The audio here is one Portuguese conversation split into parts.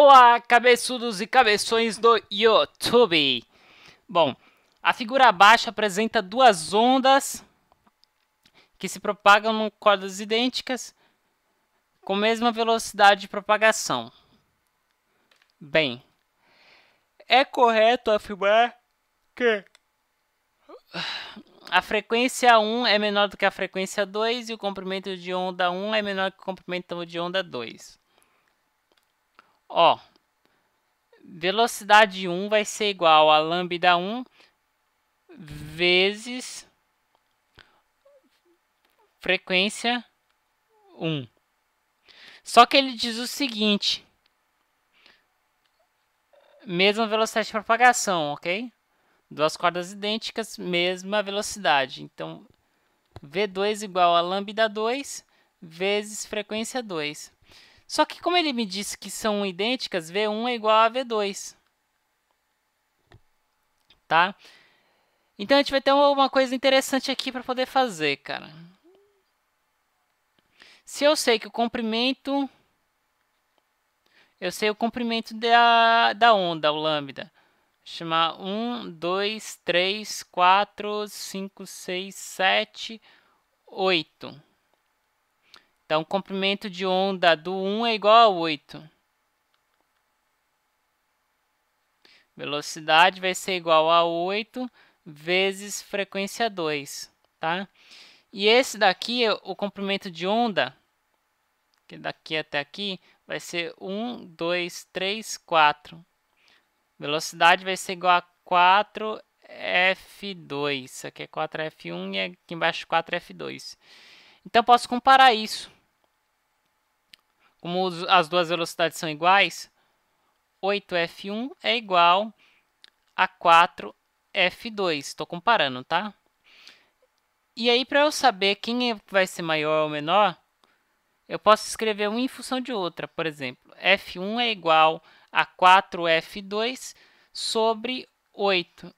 Olá, cabeçudos e cabeções do YouTube! Bom, a figura abaixo apresenta duas ondas que se propagam em cordas idênticas com a mesma velocidade de propagação. Bem, é correto afirmar que a frequência 1 é menor do que a frequência 2 e o comprimento de onda 1 é menor que o comprimento de onda 2. Ó, velocidade 1 vai ser igual a lambda 1 vezes frequência 1. Só que ele diz o seguinte, mesma velocidade de propagação, ok? Duas cordas idênticas, mesma velocidade. Então, V2 igual a lambda 2 vezes frequência 2. Só que como ele me disse que são idênticas, V1 é igual a V2. Tá? Então a gente vai ter uma coisa interessante aqui para poder fazer, cara. Se eu sei que o comprimento... Eu sei o comprimento da, da onda, o lambda. Vou chamar 1, 2, 3, 4, 5, 6, 7, 8. Então, o comprimento de onda do 1 é igual a 8. Velocidade vai ser igual a 8 vezes frequência 2, tá? E esse daqui, o comprimento de onda, que daqui até aqui, vai ser 1, 2, 3, 4. Velocidade vai ser igual a 4F2. aqui é 4F1 e aqui embaixo 4F2. Então, posso comparar isso. Como as duas velocidades são iguais, 8F1 é igual a 4F2. Estou comparando, tá? E aí, para eu saber quem é, vai ser maior ou menor, eu posso escrever uma em função de outra. Por exemplo, F1 é igual a 4F2 sobre 8.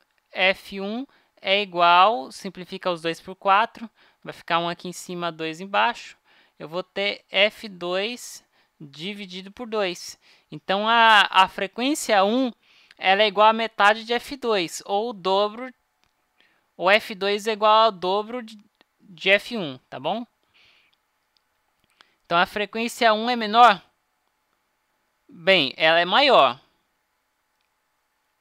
F1 é igual, simplifica os dois por 4, vai ficar um aqui em cima, dois embaixo. Eu vou ter F2 dividido por 2. Então, a, a frequência 1 ela é igual a metade de F2, ou o dobro, ou F2 é igual ao dobro de, de F1, tá bom? Então, a frequência 1 é menor? Bem, ela é maior.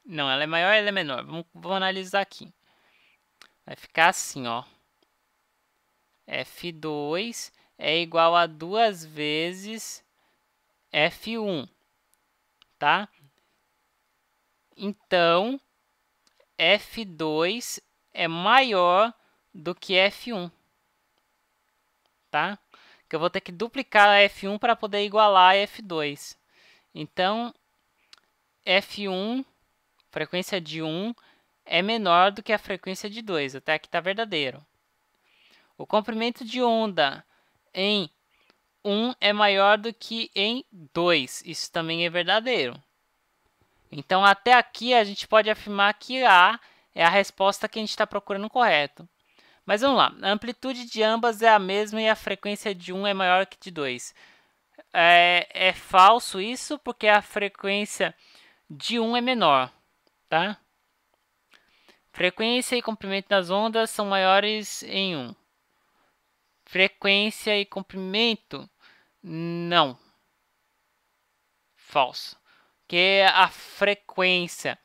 Não, ela é maior ela é menor? Vamos, vamos analisar aqui. Vai ficar assim, ó. F2 é igual a duas vezes F1, tá? Então, F2 é maior do que F1, tá? Que eu vou ter que duplicar F1 para poder igualar F2. Então, F1, frequência de 1, é menor do que a frequência de 2, até aqui está verdadeiro. O comprimento de onda em 1 é maior do que em 2. Isso também é verdadeiro. Então, até aqui, a gente pode afirmar que A é a resposta que a gente está procurando correto. Mas vamos lá. A amplitude de ambas é a mesma e a frequência de 1 é maior que de 2. É, é falso isso, porque a frequência de 1 é menor. Tá? Frequência e comprimento das ondas são maiores em 1. Frequência e comprimento? Não. Falso. Porque é a frequência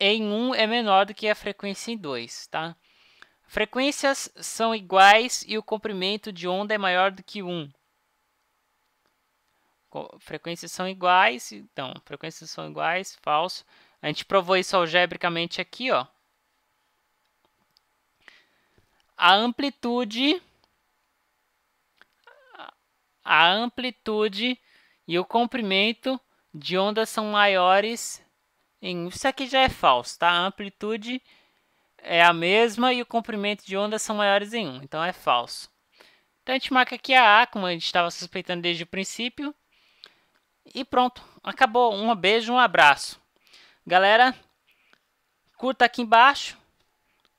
em 1 um é menor do que a frequência em 2, tá? Frequências são iguais e o comprimento de onda é maior do que 1. Um. Frequências são iguais, então, frequências são iguais, falso. A gente provou isso algebricamente aqui, ó. A amplitude a amplitude e o comprimento de ondas são maiores em... Isso aqui já é falso, tá? A amplitude é a mesma e o comprimento de onda são maiores em 1, então é falso. Então a gente marca aqui a A, como a gente estava suspeitando desde o princípio. E pronto, acabou. Um beijo, um abraço. Galera, curta aqui embaixo.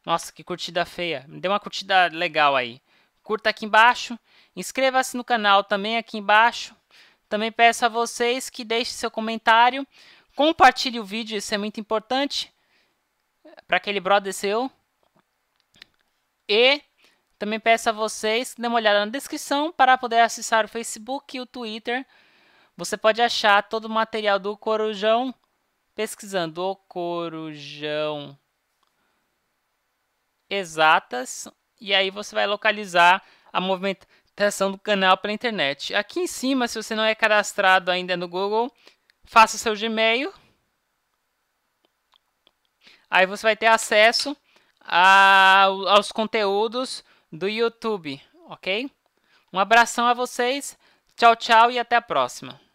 Nossa, que curtida feia. Me deu uma curtida legal aí curta aqui embaixo, inscreva-se no canal também aqui embaixo. Também peço a vocês que deixem seu comentário, compartilhe o vídeo, isso é muito importante para aquele brother seu. E também peço a vocês que dêem uma olhada na descrição para poder acessar o Facebook e o Twitter. Você pode achar todo o material do Corujão pesquisando o Corujão Exatas e aí você vai localizar a movimentação do canal pela internet. Aqui em cima, se você não é cadastrado ainda no Google, faça seu Gmail. Aí você vai ter acesso a, aos conteúdos do YouTube, ok? Um abração a vocês, tchau, tchau e até a próxima.